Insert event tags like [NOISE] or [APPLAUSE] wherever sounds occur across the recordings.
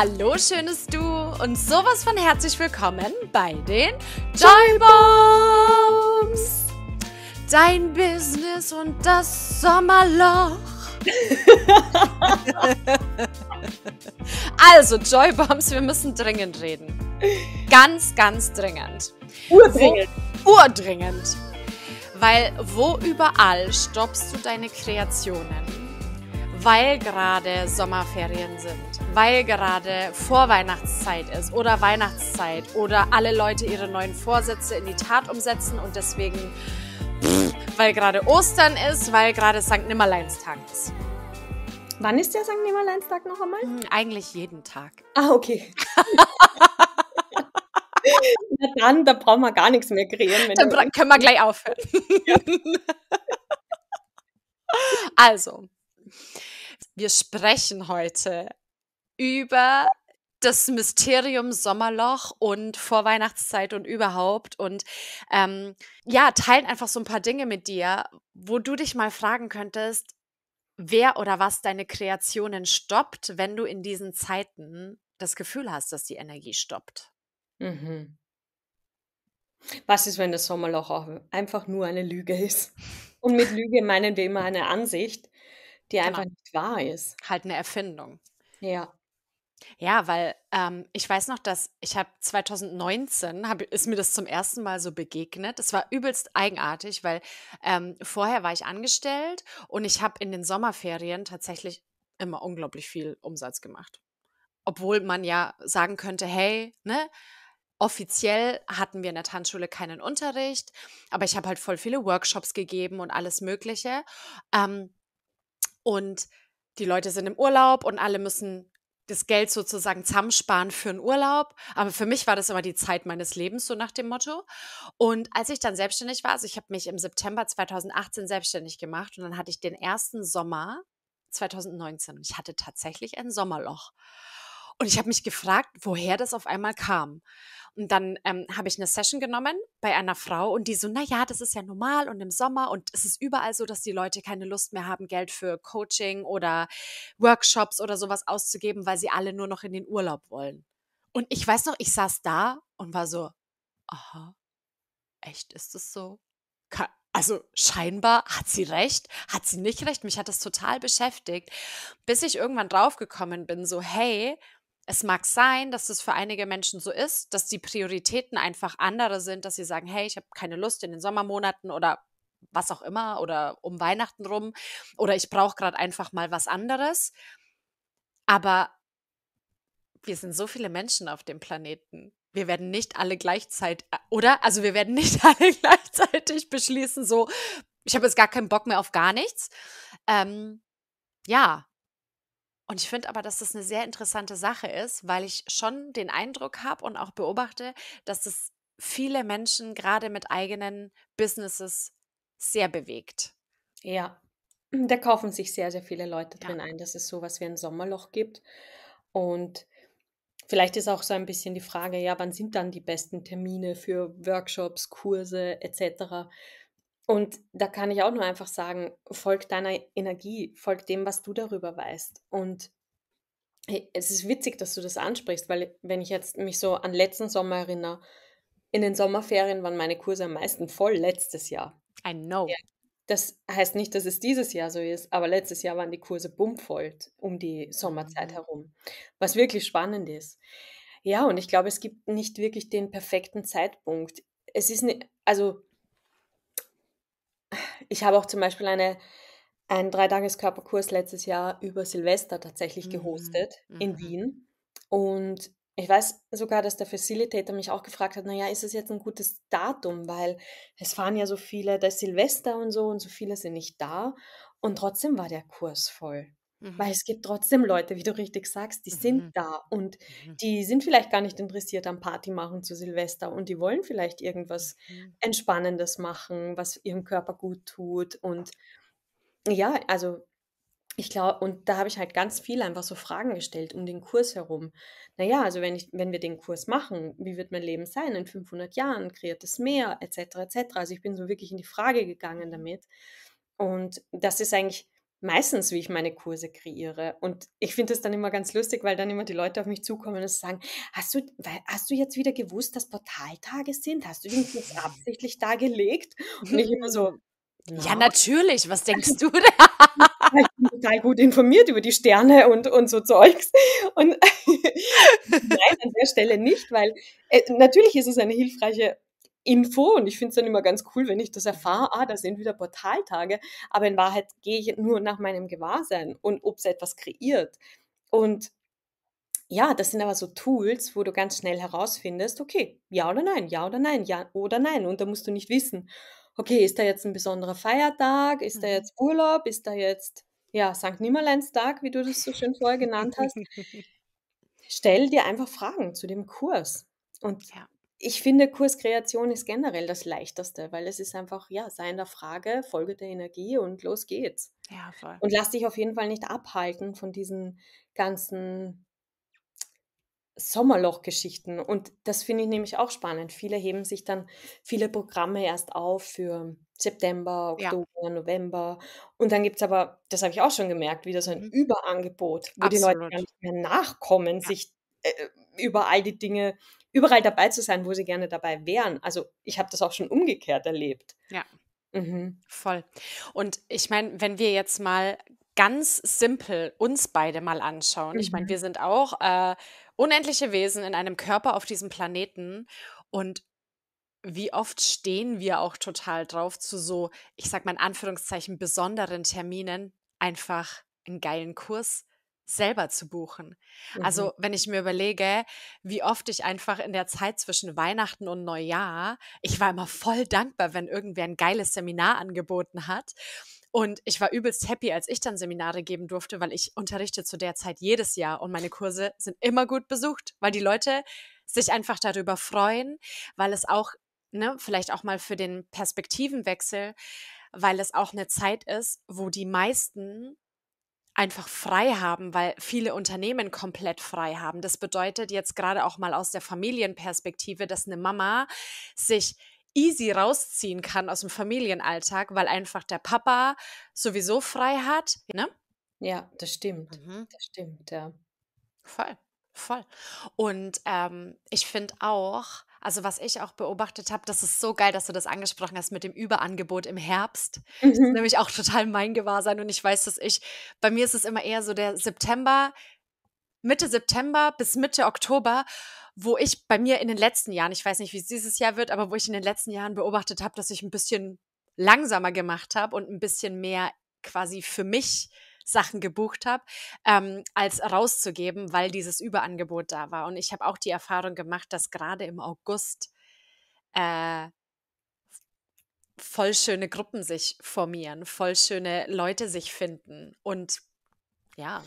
Hallo, schönes Du und sowas von herzlich willkommen bei den Joy Bombs. Dein Business und das Sommerloch. [LAUGHS] also, Joy Bombs, wir müssen dringend reden. Ganz, ganz dringend. Urdringend. Wo, urdringend. Weil wo überall stoppst du deine Kreationen? weil gerade Sommerferien sind, weil gerade Vorweihnachtszeit ist oder Weihnachtszeit oder alle Leute ihre neuen Vorsätze in die Tat umsetzen und deswegen, weil gerade Ostern ist, weil gerade St. Nimmerleinstag ist. Wann ist der St. Nimmerleinstag noch einmal? Hm, eigentlich jeden Tag. Ah, okay. [LAUGHS] Na dann, da brauchen wir gar nichts mehr kreieren. Dann können wir gleich aufhören. Ja. [LAUGHS] also, wir sprechen heute über das Mysterium Sommerloch und Vorweihnachtszeit und überhaupt und ähm, ja, teilen einfach so ein paar Dinge mit dir, wo du dich mal fragen könntest, wer oder was deine Kreationen stoppt, wenn du in diesen Zeiten das Gefühl hast, dass die Energie stoppt. Mhm. Was ist, wenn das Sommerloch auch einfach nur eine Lüge ist? Und mit Lüge meinen wir immer eine Ansicht, die genau. einfach genau. nicht wahr ist. Halt eine Erfindung. Ja. Ja, weil ähm, ich weiß noch, dass ich habe 2019 hab, ist mir das zum ersten Mal so begegnet. Es war übelst eigenartig, weil ähm, vorher war ich angestellt und ich habe in den Sommerferien tatsächlich immer unglaublich viel Umsatz gemacht. Obwohl man ja sagen könnte, hey, ne, offiziell hatten wir in der Tanzschule keinen Unterricht, aber ich habe halt voll viele Workshops gegeben und alles Mögliche. Ähm, und die Leute sind im Urlaub und alle müssen das Geld sozusagen zusammensparen für einen Urlaub. Aber für mich war das immer die Zeit meines Lebens, so nach dem Motto. Und als ich dann selbstständig war, also ich habe mich im September 2018 selbstständig gemacht und dann hatte ich den ersten Sommer 2019 ich hatte tatsächlich ein Sommerloch. Und ich habe mich gefragt, woher das auf einmal kam. Und dann ähm, habe ich eine Session genommen bei einer Frau und die so, na ja, das ist ja normal und im Sommer und es ist überall so, dass die Leute keine Lust mehr haben, Geld für Coaching oder Workshops oder sowas auszugeben, weil sie alle nur noch in den Urlaub wollen. Und ich weiß noch, ich saß da und war so, aha, echt ist es so? also scheinbar hat sie recht, hat sie nicht recht. Mich hat das total beschäftigt, bis ich irgendwann draufgekommen bin, so hey, es mag sein, dass es für einige Menschen so ist, dass die Prioritäten einfach andere sind, dass sie sagen, hey, ich habe keine Lust in den Sommermonaten oder was auch immer oder um Weihnachten rum oder ich brauche gerade einfach mal was anderes. Aber wir sind so viele Menschen auf dem Planeten. Wir werden nicht alle gleichzeitig, äh, oder? Also wir werden nicht [LAUGHS] alle gleichzeitig beschließen, so, ich habe jetzt gar keinen Bock mehr auf gar nichts. Ähm, ja, und ich finde aber, dass das eine sehr interessante Sache ist, weil ich schon den Eindruck habe und auch beobachte, dass es viele Menschen gerade mit eigenen Businesses sehr bewegt. Ja, mhm, da kaufen sich sehr, sehr viele Leute drin ein, dass es so was wie ein Sommerloch gibt. Und vielleicht ist auch so ein bisschen die Frage, ja, wann sind dann die besten Termine für Workshops, Kurse etc. Und da kann ich auch nur einfach sagen, folg deiner Energie, folg dem, was du darüber weißt. Und es ist witzig, dass du das ansprichst, weil wenn ich jetzt mich so an letzten Sommer erinnere, in den Sommerferien waren meine Kurse am meisten voll letztes Jahr. I know. Ja, das heißt nicht, dass es dieses Jahr so ist, aber letztes Jahr waren die Kurse bummvoll um die Sommerzeit mhm. herum, was wirklich spannend ist. Ja, und ich glaube, es gibt nicht wirklich den perfekten Zeitpunkt. Es ist, ne, also ich habe auch zum Beispiel eine, einen dreitages letztes Jahr über Silvester tatsächlich mhm. gehostet mhm. in Wien. Und ich weiß sogar, dass der Facilitator mich auch gefragt hat, naja, ist es jetzt ein gutes Datum, weil es fahren ja so viele, da Silvester und so und so viele sind nicht da. Und trotzdem war der Kurs voll. Mhm. Weil es gibt trotzdem Leute, wie du richtig sagst, die mhm. sind da und mhm. die sind vielleicht gar nicht interessiert am Party machen zu Silvester und die wollen vielleicht irgendwas mhm. Entspannendes machen, was ihrem Körper gut tut. Und ja, also ich glaube, und da habe ich halt ganz viel einfach so Fragen gestellt um den Kurs herum. Naja, also wenn, ich, wenn wir den Kurs machen, wie wird mein Leben sein in 500 Jahren? Kreiert es mehr? Etc. etc. Also ich bin so wirklich in die Frage gegangen mhm. damit. Und das ist eigentlich meistens, wie ich meine Kurse kreiere. Und ich finde es dann immer ganz lustig, weil dann immer die Leute auf mich zukommen und sagen, hast du, hast du jetzt wieder gewusst, dass Portaltage sind? Hast du den jetzt [LAUGHS] absichtlich dargelegt? Und ich immer so, ja, ja natürlich, was [LAUGHS] denkst du da? ich bin total gut informiert über die Sterne und, und so Zeugs. Und [LAUGHS] nein, an der Stelle nicht, weil äh, natürlich ist es eine hilfreiche Info und ich finde es dann immer ganz cool, wenn ich das erfahre, ah, da sind wieder Portaltage, aber in Wahrheit gehe ich nur nach meinem Gewahrsein und ob es etwas kreiert. Und ja, das sind aber so Tools, wo du ganz schnell herausfindest, okay, ja oder nein, ja oder nein, ja oder nein. Und da musst du nicht wissen, okay, ist da jetzt ein besonderer Feiertag, ist da mhm. jetzt Urlaub, ist da jetzt, ja, St. Nimmerleinstag, wie du das so schön vorher genannt hast. [LAUGHS] Stell dir einfach Fragen zu dem Kurs. Und ja ich finde, Kurskreation ist generell das Leichteste, weil es ist einfach, ja, sei in der Frage, folge der Energie und los geht's. Ja, voll. Und lass dich auf jeden Fall nicht abhalten von diesen ganzen Sommerloch-Geschichten. Und das finde ich nämlich auch spannend. Viele heben sich dann viele Programme erst auf für September, Oktober, ja. November. Und dann gibt es aber, das habe ich auch schon gemerkt, wieder so ein mhm. Überangebot, wo Absolut. die Leute gar nicht mehr nachkommen, ja. sich äh, äh, überall die Dinge, überall dabei zu sein, wo sie gerne dabei wären. Also ich habe das auch schon umgekehrt erlebt. Ja. Mhm. Voll. Und ich meine, wenn wir jetzt mal ganz simpel uns beide mal anschauen. Mhm. Ich meine, mhm. wir sind auch äh, unendliche Wesen in einem Körper auf diesem Planeten und wie oft stehen wir auch total drauf zu so, ich sag mal in Anführungszeichen, besonderen Terminen einfach einen geilen Kurs selber zu buchen. Mhm. Also wenn ich mir überlege, wie oft ich einfach in der Zeit zwischen Weihnachten und Neujahr, ich war immer voll dankbar, wenn irgendwer ein geiles Seminar angeboten hat. Und ich war übelst happy, als ich dann Seminare geben durfte, weil ich unterrichte zu der Zeit jedes Jahr und meine Kurse sind immer gut besucht, weil die Leute sich einfach darüber freuen, weil es auch, ne, vielleicht auch mal für den Perspektivenwechsel, weil es auch eine Zeit ist, wo die meisten einfach frei haben, weil viele Unternehmen komplett frei haben. Das bedeutet jetzt gerade auch mal aus der Familienperspektive, dass eine Mama sich easy rausziehen kann aus dem Familienalltag, weil einfach der Papa sowieso frei hat. Ne? Ja, das stimmt. Mhm. Das stimmt, ja. Voll, voll. Und ähm, ich finde auch, also was ich auch beobachtet habe, das ist so geil, dass du das angesprochen hast mit dem Überangebot im Herbst. Mhm. Das ist mhm. nämlich auch total mein Gewahrsein und ich weiß, dass ich, bei mir ist es immer eher so der September, Mitte September bis Mitte Oktober, wo ich bei mir in den letzten Jahren, ich weiß nicht, wie es dieses Jahr wird, aber wo ich in den letzten Jahren beobachtet habe, dass ich ein bisschen langsamer gemacht habe und ein bisschen mehr quasi für mich Sachen gebucht habe, ähm, als rauszugeben, weil dieses Überangebot da war. Und ich habe auch die Erfahrung gemacht, dass gerade im August äh, voll schöne Gruppen sich formieren, voll schöne Leute sich finden und ja.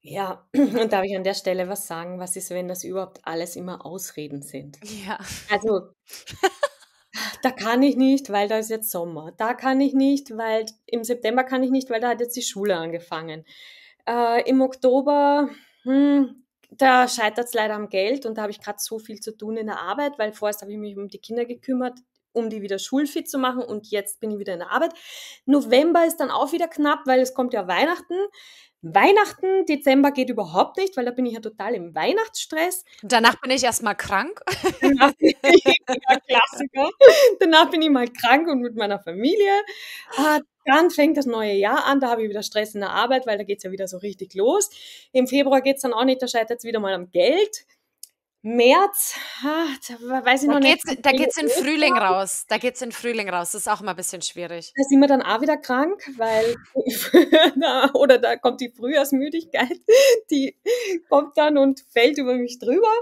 Ja, [CLEARS THROAT] und darf ich an der Stelle was sagen? Was ist, wenn das überhaupt alles immer Ausreden sind? Ja. Also [LAUGHS] da kann ich nicht, weil da ist jetzt Sommer. Da kann ich nicht, weil im September kann ich nicht, weil da hat jetzt die Schule angefangen. Äh, Im Oktober, hm, da scheitert es leider am Geld und da habe ich gerade so viel zu tun in der Arbeit, weil vorerst habe ich mich um die Kinder gekümmert um die wieder schulfit zu machen und jetzt bin ich wieder in der Arbeit. November ist dann auch wieder knapp, weil es kommt ja Weihnachten. Weihnachten, Dezember geht überhaupt nicht, weil da bin ich ja total im Weihnachtsstress. Danach bin ich erstmal krank. Danach bin [LAUGHS] ich, Klassiker. Danach bin ich mal krank und mit meiner Familie. Ah, dann fängt das neue Jahr an, da habe ich wieder Stress in der Arbeit, weil da geht es ja wieder so richtig los. Im Februar geht es dann auch nicht, da scheitert es wieder mal am Geld. März, da weiß ich da noch geht's, nicht. Da geht's in Frühling raus. Da geht's in Frühling raus. Das ist auch immer ein bisschen schwierig. Da sind wir dann auch wieder krank, weil [LAUGHS] oder da kommt die Frühjahrsmüdigkeit, [LAUGHS] die kommt dann und fällt über mich drüber.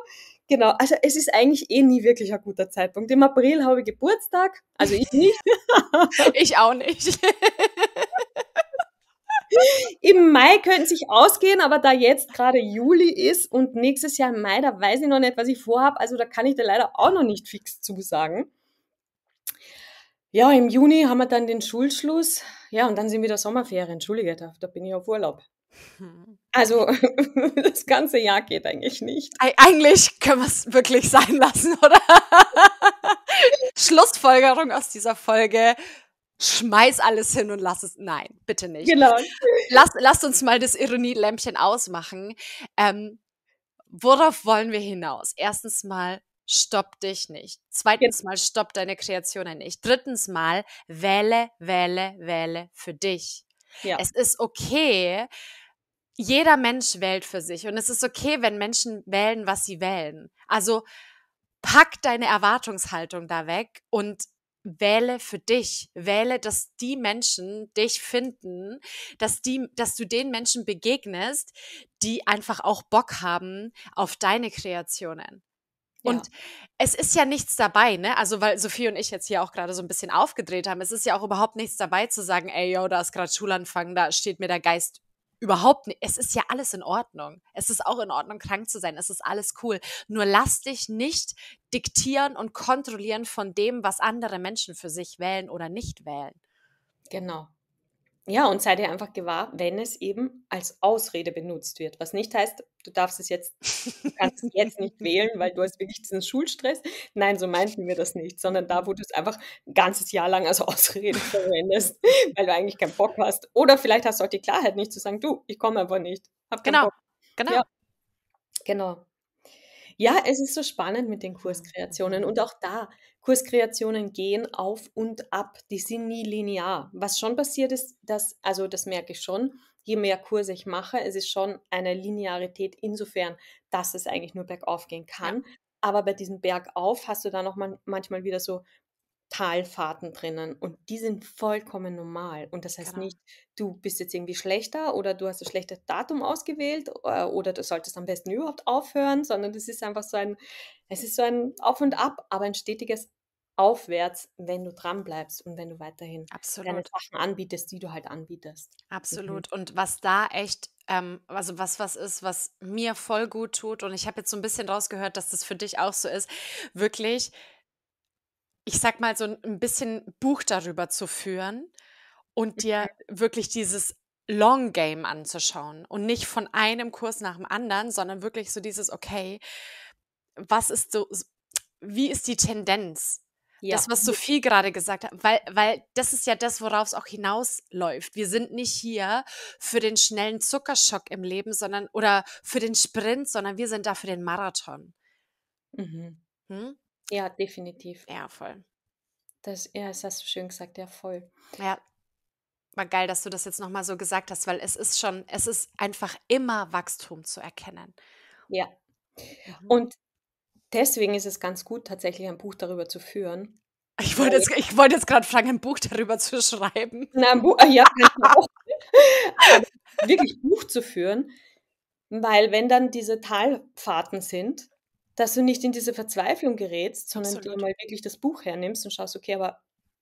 Genau, also es ist eigentlich eh nie wirklich ein guter Zeitpunkt. Im April habe ich Geburtstag, also ich nicht. [LAUGHS] ich auch nicht. Im Mai könnten sich ausgehen, aber da jetzt gerade Juli ist und nächstes Jahr im Mai, da weiß ich noch nicht, was ich vorhabe. Also da kann ich dir leider auch noch nicht fix zusagen. Ja, im Juni haben wir dann den Schulschluss. Ja, und dann sind wieder Sommerferien. Entschuldige, da, da bin ich auf Urlaub. Also [LAUGHS] das ganze Jahr geht eigentlich nicht. Eig eigentlich können wir es wirklich sein lassen, oder? [LAUGHS] Schlussfolgerung aus dieser Folge schmeiß alles hin und lass es. Nein, bitte nicht. Genau. Lass, lasst uns mal das Ironielämpchen ausmachen. Ähm, worauf wollen wir hinaus? Erstens mal, stopp dich nicht. Zweitens genau. mal, stopp deine Kreationen nicht. Drittens mal, wähle, wähle, wähle für dich. Ja. Es ist okay, jeder Mensch wählt für sich und es ist okay, wenn Menschen wählen, was sie wählen. Also pack deine Erwartungshaltung da weg und wähle für dich, wähle, dass die Menschen dich finden, dass die, dass du den Menschen begegnest, die einfach auch Bock haben auf deine Kreationen. Und es ist ja nichts dabei, ne? Also, weil Sophie und ich jetzt hier auch gerade so ein bisschen aufgedreht haben, es ist ja auch überhaupt nichts dabei zu sagen, ey, yo, da ist gerade Schulanfang, da steht mir der Geist überhaupt nicht. Es ist ja alles in Ordnung. Es ist auch in Ordnung, krank zu sein. Es ist alles cool. Nur lass dich nicht diktieren und kontrollieren von dem, was andere Menschen für sich wählen oder nicht wählen. Genau ja, und sei dir einfach gewahr, wenn es eben als Ausrede benutzt wird. Was nicht heißt, du darfst es jetzt, du kannst es jetzt nicht [LAUGHS] wählen, weil du hast wirklich diesen Schulstress. Nein, so meinten wir das nicht, sondern da, wo du es einfach ein ganzes Jahr lang als [LAUGHS] Ausrede verwendest, weil du eigentlich keinen Bock hast. Oder vielleicht hast du auch die Klarheit nicht zu sagen, du, ich komme aber nicht. Hab genau, Bock. genau. Ja. Genau. Ja, es ist so spannend mit den Kurskreationen und auch da, Kurskreationen gehen auf und ab, die sind nie linear. Was schon passiert ist, dass, also das merke ich schon, je mehr Kurse ich mache, es ist schon eine Linearität insofern, dass es eigentlich nur bergauf gehen kann. Ja. Aber bei diesem Bergauf hast du da noch man manchmal wieder so Talfahrten drinnen und die sind vollkommen normal. Und das heißt genau. nicht, du bist jetzt irgendwie schlechter oder du hast ein schlechtes Datum ausgewählt äh, oder du solltest am besten überhaupt aufhören, sondern es ist einfach so ein, es ist so ein Auf und Ab, aber ein stetiges aufwärts, wenn du dran bleibst und wenn du weiterhin Absolut. deine Sachen anbietest, die du halt anbietest. Mhm. Absolut. Mhm. Und was da echt, ähm, also was was ist, was mir voll gut tut und ich habe jetzt so ein bisschen rausgehört, dass das für dich auch so ist, wirklich ich sag mal, so ein bisschen Buch darüber zu führen und dir mhm. wirklich dieses Long Game anzuschauen und nicht von einem Kurs nach dem anderen, sondern wirklich so dieses, okay, was ist so, wie ist die Tendenz? Ja. Das, was Sophie gerade gesagt hat, weil, weil das ist ja das, worauf es auch hinausläuft. Wir sind nicht hier für den schnellen Zuckerschock im Leben, sondern oder für den Sprint, sondern wir sind da für den Marathon. Mhm. Hm? Ja, definitiv. Ja, voll. Das, ja, das hast du schön gesagt, ja, voll. Ja. War geil, dass du das jetzt nochmal so gesagt hast, weil es ist schon, es ist einfach immer Wachstum zu erkennen. Ja. Mhm. Und deswegen ist es ganz gut, tatsächlich ein Buch darüber zu führen. Ich wollte jetzt, ich jetzt gerade fragen, ein Buch darüber zu schreiben. Na, ein Buch, ja, auch. wirklich Buch zu führen, weil wenn dann diese Talfahrten sind, dass du nicht in diese Verzweiflung gerätst, sondern Absolut. dir mal wirklich das Buch hernimmst und schaust, okay, aber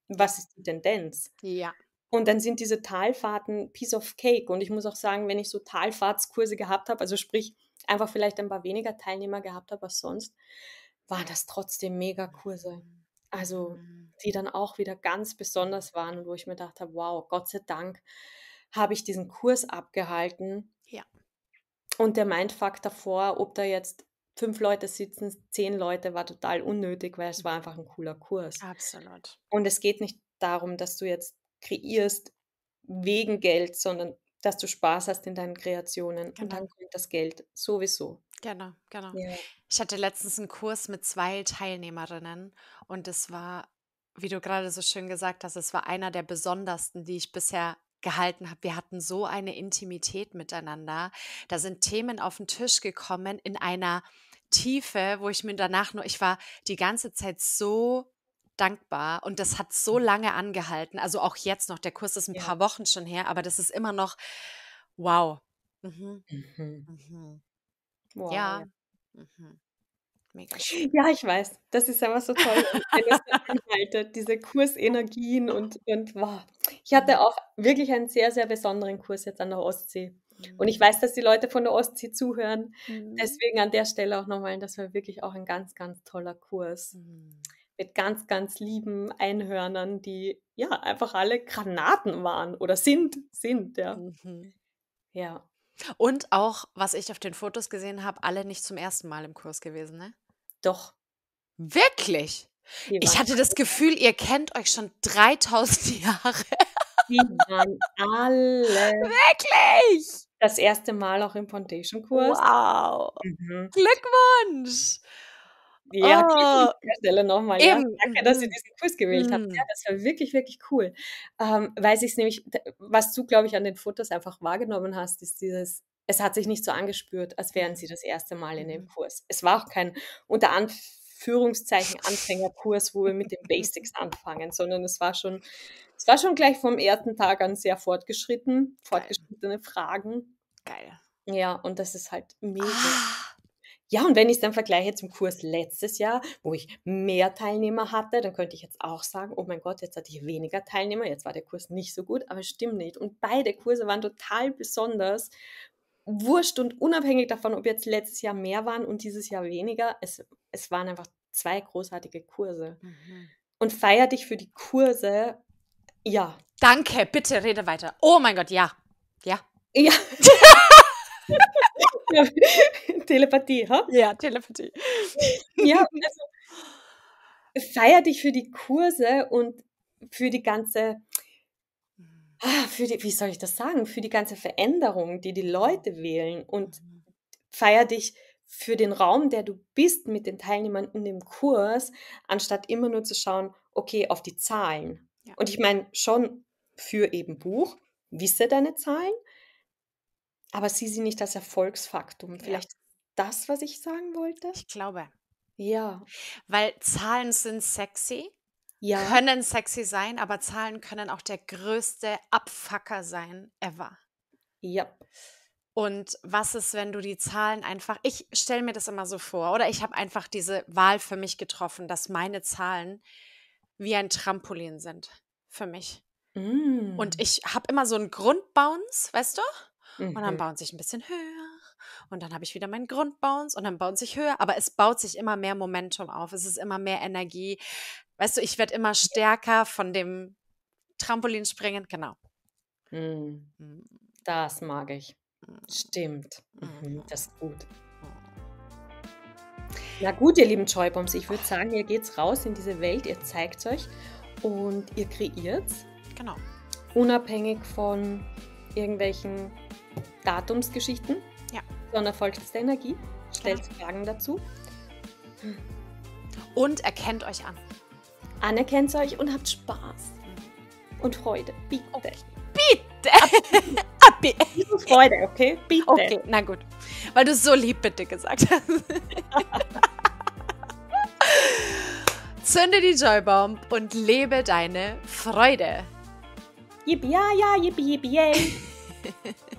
was ist die Tendenz? Ja. Und dann sind diese Talfahrten Piece of Cake. Und ich muss auch sagen, wenn ich so Talfahrtskurse gehabt habe, also sprich, einfach vielleicht ein paar weniger Teilnehmer gehabt habe als sonst, waren das trotzdem mega Kurse. Also, mhm. die dann auch wieder ganz besonders waren und wo ich mir dachte, wow, Gott sei Dank habe ich diesen Kurs abgehalten. Ja. Und der Mindfuck davor, ob da jetzt fünf Leute sitzen, zehn Leute war total unnötig, weil es war einfach ein cooler Kurs. Absolut. Und es geht nicht darum, dass du jetzt kreierst wegen Geld, sondern dass du Spaß hast in deinen Kreationen genau. und dann kommt das Geld sowieso. Genau, genau. Ja. Ich hatte letztens einen Kurs mit zwei Teilnehmerinnen und es war, wie du gerade so schön gesagt hast, es war einer der besondersten, die ich bisher gehalten habe. Wir hatten so eine Intimität miteinander. Da sind Themen auf den Tisch gekommen in einer Tiefe, wo ich mir danach nur, ich war die ganze Zeit so dankbar und das hat so mhm. lange angehalten. Also auch jetzt noch, der Kurs ist ein ja. paar Wochen schon her, aber das ist immer noch wow. Mhm. Mhm. Mhm. wow. Ja. ja. Mhm. Mega schön. Ja, ich weiß. Das ist einfach so toll, wenn es beinhaltet, diese Kursenergien und, und wow. Ich hatte mhm. auch wirklich einen sehr, sehr besonderen Kurs jetzt an der Ostsee. Und ich mhm. weiß, dass die Leute von der Ostsee zuhören. Mhm. Deswegen an der Stelle auch nochmal, das war wirklich auch ein ganz, ganz toller Kurs. Mhm. Mit ganz, ganz lieben Einhörnern, die ja einfach alle Granaten waren oder sind, sind, ja. Mhm. Ja. Und auch, was ich auf den Fotos gesehen habe, alle nicht zum ersten Mal im Kurs gewesen, ne? Doch. Wirklich? Ich hatte das Gefühl, ihr kennt euch schon 3000 [LAUGHS] Jahre. Die waren alle. Wirklich? Das erste Mal auch im Foundation-Kurs. Wow. Mhm. Glückwunsch. Ja, oh. an der Stelle nochmal. Ja, danke, dass ihr diesen Kurs gewählt mhm. habt. Ja, das war wirklich, wirklich cool. Ähm, ich es nämlich, was du, glaube ich, an den Fotos einfach wahrgenommen hast, ist dieses es hat sich nicht so angespürt, als wären sie das erste Mal in dem mhm. Kurs. Es war auch kein unter Anführungszeichen Anfängerkurs, wo wir mit den Basics anfangen, sondern es war schon, es war schon gleich vom ersten Tag an sehr fortgeschritten, Geil. fortgeschrittene Fragen. Geil. Ja, und das ist halt mega. Ah. Ja, und wenn ich es dann vergleiche zum Kurs letztes Jahr, wo ich mehr Teilnehmer hatte, dann könnte ich jetzt auch sagen, oh mein Gott, jetzt hatte ich weniger Teilnehmer, jetzt war der Kurs nicht so gut, aber es stimmt nicht. Und beide Kurse waren total besonders wurscht und unabhängig davon, ob jetzt letztes Jahr mehr waren und dieses Jahr weniger, es, es waren einfach zwei großartige Kurse. Mhm. Und feier dich für die Kurse, ja. Danke, bitte rede weiter. Oh mein Gott, ja. Ja. Ja. ja. [LAUGHS] Telepathie, ha? Ja, Telepathie. ja, also feier dich für die Kurse und für die ganze Ah, für die, wie soll ich das sagen, für die ganze Veränderung, die die Leute mhm. wählen und mhm. feier dich für den Raum, der du bist mit den Teilnehmern in dem Kurs, anstatt immer nur zu schauen, okay, auf die Zahlen. Ja. Und ich meine schon für eben Buch, wisse deine Zahlen, aber sieh sie nicht als Erfolgsfaktum. Vielleicht ja. das, was ich sagen wollte? Ich glaube. Ja. Weil Zahlen sind sexy ja. können sexy sein, aber Zahlen können auch der größte Abfacker sein ever. Ja. Und was ist, wenn du die Zahlen einfach, ich stelle mir das immer so vor, oder ich habe einfach diese Wahl für mich getroffen, dass meine Zahlen wie ein Trampolin sind für mich. Mm. Und ich habe immer so einen Grundbounce, weißt du? Mhm. Und dann mhm. bauen sich ein bisschen höher. Und dann habe ich wieder meinen Grundbounce und dann bauen sich höher. Aber es baut sich immer mehr Momentum auf. Es ist immer mehr Energie. Weißt du, ich werde immer stärker von dem Trampolin springen, genau. Hm. Mhm. Das mag ich. Mhm. Stimmt. Mhm. Das ist gut. Na gut, ihr lieben Joybombs, ich würde sagen, ihr geht's raus in diese Welt, ihr zeigt euch und ihr kreiert's. Genau. Unabhängig von irgendwelchen Datumsgeschichten, ja. sondern folgt der Energie, stellt genau. Fragen dazu. Und erkennt euch an anerkennt euch und habt Spaß und Freude. Bitte. Okay. Bitte. Bitte. Freude, okay? Bitte. Okay, na gut. Weil du so lieb bitte gesagt hast. [LAUGHS] Zünde die Joybomb und lebe deine Freude. Yippie, ja, ja, yippie, yippie, yay. [LAUGHS]